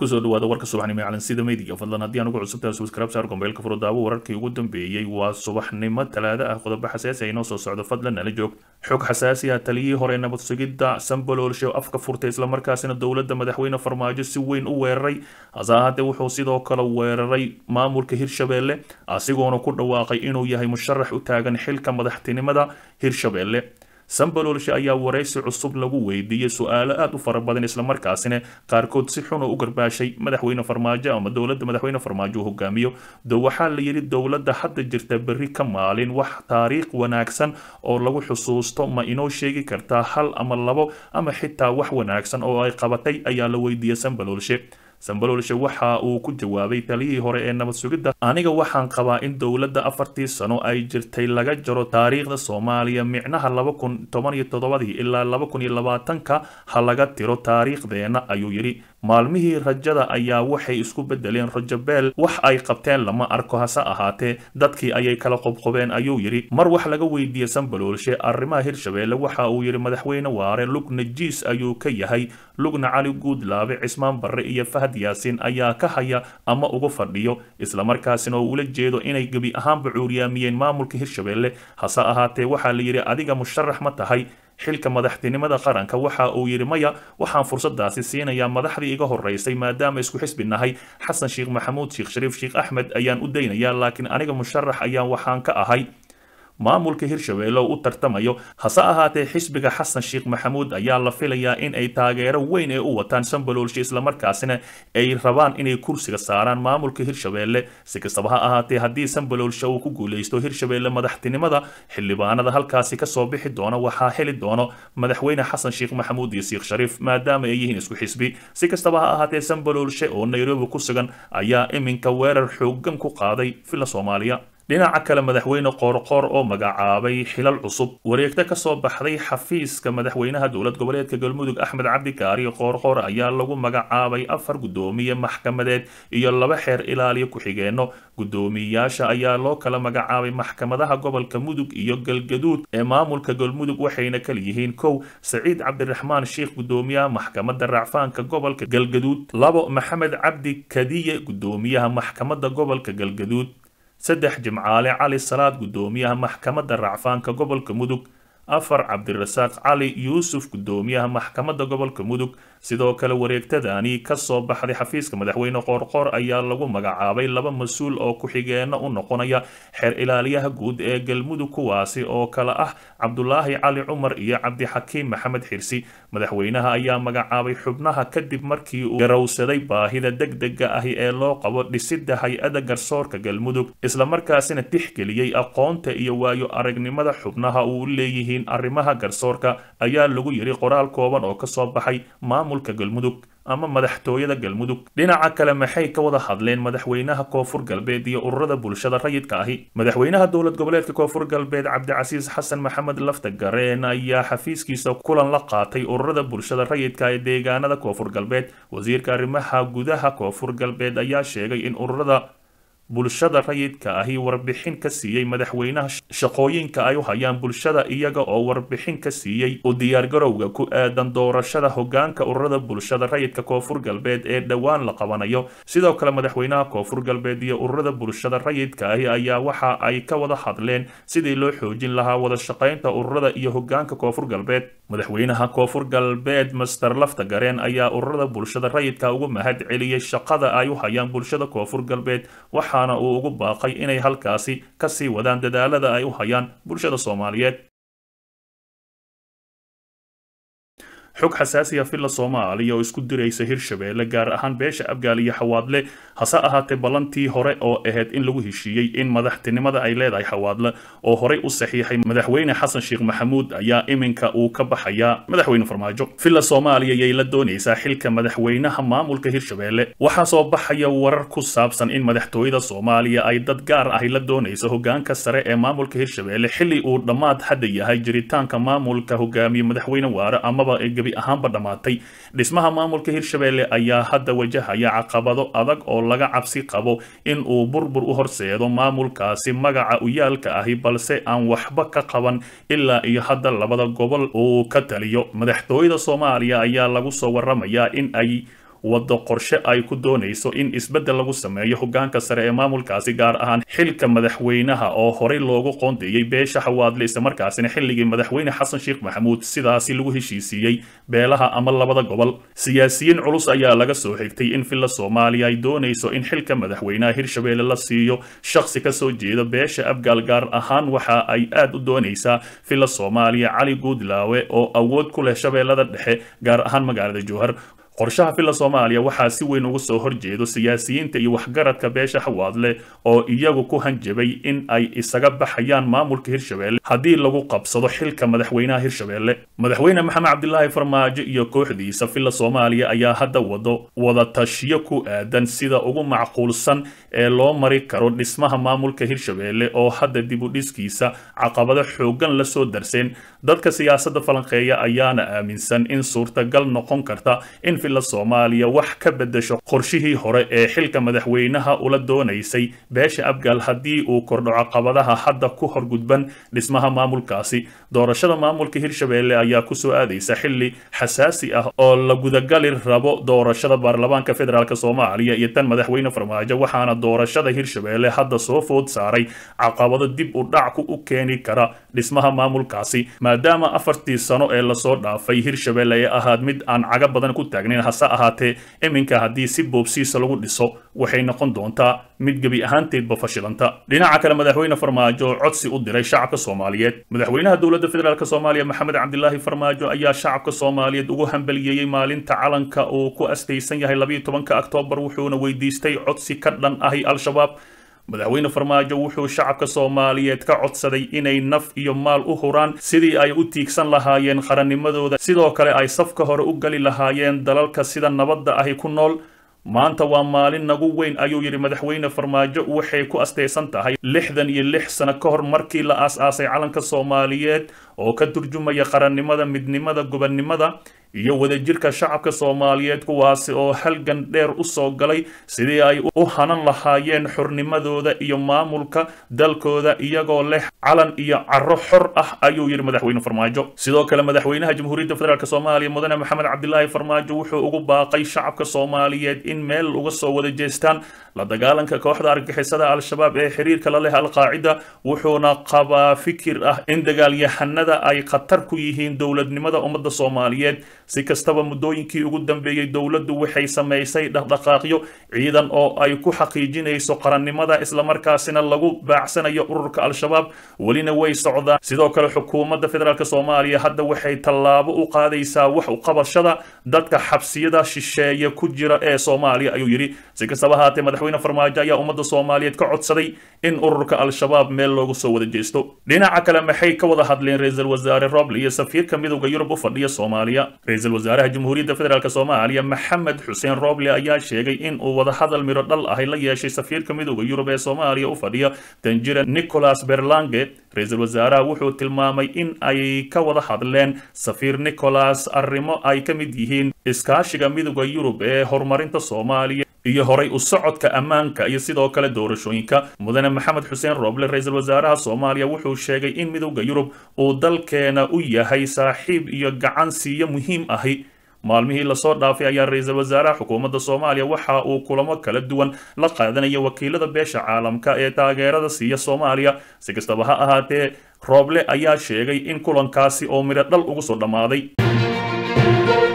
kusoo dhawaada warka subaxnimo calan sida meydiga fadlan haddii aan ugu cusubtahay subscribe saar gombeelka furo wararkii ugu dambeeyey waa subaxnimo talaado ah qodobo xasaasi ay noo soo socdo fadlan nala joog xog xasaasi ah taliyihii hore nabad sugidda oo afka furtay islamarkaasina dowladda madaxweyne farmaajo si weyn u weeraray hase hasaahadde wuxuu sidoo kale weeraray maamulka hirshabeelle asigoona ku dhawaaqay inuu yahay musharax u taagan xilka madaxtinimada hirshabeelle sambalolsha ayaa waraysi cusub lagu weydiiyey su-aalo aad u fara badan islamarkaasina qaarkood si xun oo u garbaashay madaxweyne farmaajo ama dowladda madaxweyne farmaajo u hogaamiyo de waxaa la yidhi dowladda hadda jirta berri ka maalin wax taariikh wanaagsan oo lagu xusuusto ma inoo sheegi kartaa hal ama labo ama xitaa wax wanaagsan oo ay qabatay ayaa la weydiiyey sambalolshe sambalolisha waxa uu ku jawaabay taliyihii hore ee nabad sugidda aniga waxaan qabaa in dowladda afartii sano ay jirtay laga jaro taariikhda soomaaliya micnaha laba kun toban iyo toddobadii ilaa laba kun iyo labaatanka ha laga tiro taariikhdeenna ayuu yidhi maalmihii rajada ayaa waxay isku beddeleen rajabeel wax ay qabteen lama arko hase ahaatee dadkii ayay kala qobqobeen ayuu yidhi mar wax laga weydiiyey sambaloolshe arrimaha hirshabeelle waxa uu yidhi madaxweyne waare lugna jiis ayuu ka yahay lugna cali guudlaabe cismaan barre iyo fahad yaasiin ayaa ka haya ama ugu fadhiyo islamarkaasina uu ula jeedo inay gebi ahaanba cuuryaamiyeen maamulka hirshabeelle hase ahaatee waxaa la yidhi adiga musharax ma tahay xilka madaxtinimada qaranka waxa uu yidhi maya waxaan fursadaasi siinayaa madaxdii iga horeysay maadaama isku xisbi nahay xasan sheekh maxamuud sheekh shariif sheekh axmed ayaan u daynayaa laakiin aniga musharax ayaan waxaan ka ahay maamulka hirshabeelle u tartamayo hase ahaatee xisbiga xasan sheekh maxamuud ayaa la filayaa in ay taageero weyn ee u wataan sambaloolshi islamarkaasina ay rabaan inay kursiga saaraan maamulka hirshabeelle si kastaba ha ahaatee haddii sambaloolsha uu ku guulaysto hirshabeelle madaxtinimada xildhibaanada halkaasi kasoo bixi doona waxaa heli doono madaxweyne xasan sheekh maxamuud iyo sheekh shariif maadaama ay yihiin isku xisbi si kastaba ha ahaatee sanbaloolshe oo nairobi ku sugan ayaa iminka weerar xooggan ku qaaday villa soomaaliya dhinaca kale madaxweyne qoorqoor oo magacaabay xilal cusub wareegto kasoo baxday xafiiska madaxweynaha dowlad goboleedka galmudug axmed cabdikaari qoorqoor ayaa lagu magacaabay afar guddoomiye maxkamadeed iyo laba xeer ilaaliya ku-xigeenno guddoomiyayaasha ayaa loo kala magacaabay maxkamadaha gobolka mudug iyo galgaduud ee maamulka galmudug waxayna kalayihiin kow saciid cabdiraxmaan sheekh guddoomiyaha maxkamadda racfaanka gobolka galgaduud labo maxamed cabdi kadiye guddoomiyaha maxkamadda gobolka galgaduud saddex jimcaale cali salaad guddoomiyaha maxkamadda racfaanka gobolka mudug afar cabdirasaaq cali yuusuf gudoomiyaha maxkamadda gobolka mudug sidoo kale wareegtadani ka soo baxday xafiiska madaxweyne qoorqoor ayaa lagu magacaabay laba mas-uul oo ku-xigeenna u noqonaya xeer ilaaliyaha guud ee galmudug kuwaasi oo kale ah cabdulaahi cali cumar iyo cabdixakiim maxamed xirsi madaxweynaha ayaa magacaabay xubnaha kadib markii uu garowsaday baahida deg dega ahi ee loo qabo dhisidda hay-adda garsoorka galmudug islamarkaasina tixgeliyey aqoonta iyo waayo aragnimada xubnaha uu u leeyihiin yihiin arrimaha garsoorka ayaa lagu yidhi qoraal kooban oo ka soo baxay maamulka galmudug ama madaxtooyada galmudug dhinaca kale maxay ka wada hadleen madaxweynaha koonfur galbeed iyo ururada bulshada rayidka ahi madaxweynaha dowlad goboleedka koonfur galbeed cabdicasiis xasan maxamed lafta gareen ayaa xafiiskiisa kulan la qaatay ururada bulshada rayidka ee deegaanada koonfur galbeed wasiirka arrimaha gudaha koonfur galbeed ayaa sheegay in ururada bulshada rayidka ahi warbixin ka siiyey madaxweynaha shaqooyinka ay u hayaan bulshada iyaga oo warbixin ka siiyey u diyaargarowga ku aadan doorashada hogaanka ururada bulshada rayidka koonfur galbeed ee dhowaan la qabanayo sidoo kale madaxweynaha koonfur galbeed iyo ururada bulshada rayidka ahi ayaa waxa ay ka wada hadleen sidii loo xoojin lahaa wada shaqaynta ururada iyo hogaanka koonfur galbeed madaxweynaha koonfur galbeed master lafta gareen ayaa ururada bulshada rayidka ugu mahad celiyey shaqada ay u hayaan bulshada koonfur galbeed waxa waxaana uu ugu baaqay inay halkaasi kasii wadaan dadaalada ay u hayaan bulshada soomaaliyeed xog xasaasiya ah filla soomaaliya oo isku diraysa hirshabeelle gaar ahaan beesha abgaal iyo xawaadle hase ahaatee ballantii hore oo ahayd in lagu heshiiyey in madaxtinimada ay leedahay xawaadle oo horey u saxiixay madaxweyne xasan sheekh maxamuud ayaa iminka uu ka baxayaa madaxweyne farmaajo filla soomaaliya yay la doonaysaa xilka madaxweynaha maamulka hirshabeelle waxaa soo baxaya warar ku saabsan in madaxtooyada soomaaliya ay dad gaar ahy la doonaysa hogaanka sare ee maamulka hirshabeelle xilli uu dhammaad hadda yahay jiritaanka maamulka hogaamiye madaxweyne waare amaba gebi ahaanba dhammaatay dhismaha maamulka hirshabelle ayaa hadda wajahaya caqabado adag oo laga cabsi qabo in uu burbur u horseedo maamulkaasi magaca uyaalka ahi balse aan waxba ka qaban ilaa iyo hadda labada gobol uu ka taliyo madaxtooyada soomaaliya ayaa lagu soo waramayaa in ay waddo qorshe ay ku doonayso in isbeddel lagu sameeyo hoggaanka sare ee maamulkaasi gaar ahaan xilka madaxweynaha oo horay loogu qoondeeyey beesha xawaadle islamarkaasina xilligii madaxweyne xasan sheekh maxamuud sidaasi lagu heshiisiiyey beelaha ama labada gobol siyaasiyiin culus ayaa laga soo xigtay in villa soomaaliya ay doonayso in xilka madaxweynaha hirshabeelle la siiyo shakhsi ka soo jeeda beesha abgaal gaar ahaan waxa ay aad u doonaysaa villa soomaaliya cali guudlaawe oo awood ku leh shabeellada dhexe gaar ahaan magaalada jowhar qorshaha filla soomaaliya waxaa si weyn ugu soo horjeedo siyaasiyiinta iyo waxgaradka beesha xawaadle oo iyagu ku hanjabay in ay isaga baxayaan maamulka hirshabelle haddii lagu qabsado xilka madaxweynaha hirshabelle madaxweyne maxamed cabdilaahi farmaajo iyo kooxdiisa filla soomaaliya ayaa hadda wado wadatashiyo ku aadan sida ugu macquulsan ee loo mari karo dhismaha maamulka hirshabelle oo hadda dib u dhiskiisa caqabado xooggan la soo darseen dadka siyaasadda falanqeeya ayaana aaminsan in suurtagal noqon karta in filla soomaaliya wax ka beddesho qorshihii hore ee xilka madaxweynaha ula doonaysay beesha abgaal haddii uu kordho caqabadaha hadda ku horgudban dhismaha maamulkaasi doorashada maamulka hirshabeelle ayaa kusoo aadaysa xilli xasaasi ah oo la gudagali rabo doorashada baarlamaanka federaalk soomaaliya iyo tan madaxweyne farmaajo waxaana doorashada hirshabeelle hadda soo food saaray caqabado dib u dhac ku u keeni kara dhismaha maamulkaasi maadaama afartii sano ee lasoo dhaafay hirshabelle ee ahaad mid aan caga badan ku taagnayn hase ahaatee iminka haddii si boobsiisa lagu dhiso waxay noqon doontaa mid gebi ahaanteedba fashilanta dhinaca kale madaxweyne farmaajo codsi u diray shacabka soomaaliyeed madaxweynaha dowladda federaalk soomaaliya maxamed cabdilaahi farmaajo ayaa shacabka soomaaliyeed ugu hambaliyeeyey maalinta calanka uu ku astaysan yahay labiiy tobanka oktoobar wuxuuna weydiistay codsi ka dhan ahi al-shabaab madaxweyne farmaajo wuxuu shacabka soomaaliyeed ka codsaday inay naf iyo maal u huraan sidii ay u tiigsan lahaayeen qarannimadooda sidoo kale ay safka hore u geli lahaayeen dalalka sida nabadda ahi ku nool maanta waa maalin nagu weyn ayuu yidhi madaxweyne farmaajo waxay ku asteysan tahay lixdan iyo lix sano ka hor markii la aas-aasay calanka soomaaliyeed oo ka turjumaya qarannimada midnimada gobonnimada iyo wadajirka shacabka soomaaliyeed kuwaasi oo halgan dheer u soo galay sidii ay u hanan lahaayeen xornimadooda iyo maamulka dalkooda iyagoo leh calan iyo caro xor ah ayuu yidhi madaxweyne farmaajo sidoo kale madaxweynaha jamhuuriyadda federaalk soomaaliya mudane maxamed cabdilaahi farmaajo wuxuu ugu baaqay shacabka soomaaliyeed in meel uga soo wada jeestaan la dagaalanka kooxda argixisada al-shabaab ee xiriirka la leh alqaacida wuxuuna qabaa fikir ah in dagaalyahanada sida ay khatar ku yihiin dowladnimada ummadda soomaaliyeed si kastaba muddooyinkii ugu dambeeyey dowladdu waxay samaysay dhaqdhaqaaqyo ciidan oo ay ku xaqiijinayso qarannimada islamarkaasina lagu baacsanayo ururka al-shabaab welina way socdaan sidoo kale xukuumadda federaalk soomaaliya hadda waxay tallaabo u qaadaysaa wax u qabashada dadka xabsiyada shisheeye ku jira ee soomaaliya ayuu yidhi si kastaba haatee madaxweyne farmaajo ayaa ummadda soomaaliyeed ka codsaday in ururka al-shabaab meel loogu soo wada jeesto dhinaca kale maxay ka wada hadleen ra-iisul wasaare rob iyo safiirka midowda yurub u fadhiya soomaaliya ra-iisul wasaaraha jamhuuriyadda federaalk soomaaliya maxamed xuseen rooble ayaa sheegay in uu wadahadal miro dhal ahay la yeeshay safiirka midowda yurub ee soomaaliya u fadhiya danjira nicolas berlange ra-iisul wasaaraha wuxuu tilmaamay in ay ka wada hadleen safiir nicolas arrimo ay ka mid yihiin iskaashiga midowda yurub ee horumarinta soomaaliya iyo horay u socodka ammaanka iyo sidoo kale doorashooyinka mudane maxamed xuseen rooble ra-iisul wasaaraha soomaaliya wuxuu sheegay in midowda yurub uu dalkeena u yahay saaxiib iyo gacan siiyo muhiim ahi maalmihii lasoo dhaafay ayaa ra-iisul wasaaraha xukuumadda soomaaliya waxa uu kulamo kala duwan la qaadanaya wakiilada beesha caalamka ee taageerada siiya soomaaliya si kastaba ha ahaatee rooble ayaa sheegay in kulankaasi oo midho dhal ugu soo dhammaaday